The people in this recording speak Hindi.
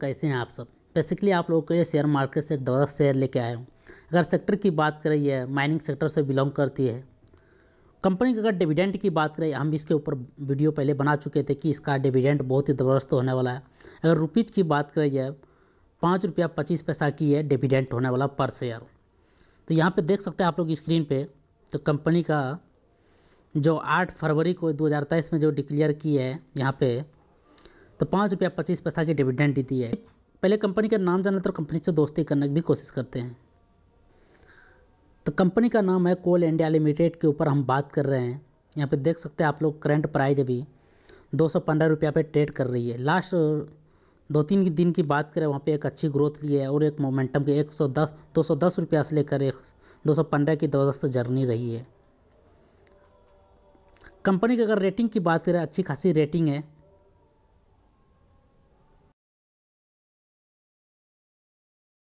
कैसे हैं आप सब बेसिकली आप लोगों के लिए शेयर मार्केट से एक जबरदस्त शेयर लेके आया हूँ अगर सेक्टर की बात करें यह माइनिंग सेक्टर से बिलोंग करती है कंपनी की अगर डिविडेंड की बात करें हम इसके ऊपर वीडियो पहले बना चुके थे कि इसका डिविडेंड बहुत ही ज़बरदस्त होने वाला है अगर रुपीज़ की बात करें यह पाँच रुपया पच्चीस पैसा की है डिविडेंट होने वाला पर शेयर तो यहाँ पर देख सकते हैं आप लोग स्क्रीन पर तो कंपनी का जो आठ फरवरी को दो में जो डिक्लेयर की है यहाँ पर तो पाँच रुपया पच्चीस पैसा की डिविडेंड देती है पहले कंपनी का नाम जाना तो कंपनी से दोस्ती करने की भी कोशिश करते हैं तो कंपनी का नाम है कोल इंडिया लिमिटेड के ऊपर हम बात कर रहे हैं यहाँ पे देख सकते हैं आप लोग करंट प्राइज अभी दो सौ पंद्रह रुपया पे ट्रेड कर रही है लास्ट दो तीन दिन की बात करें वहाँ पे एक अच्छी ग्रोथ ली है और एक मोमेंटम की एक सौ दस दो सौ दस रुपया से लेकर एक दो सौ पंद्रह की जबरदस्त जर्नी रही है कंपनी की अगर रेटिंग की बात करें अच्छी खासी रेटिंग है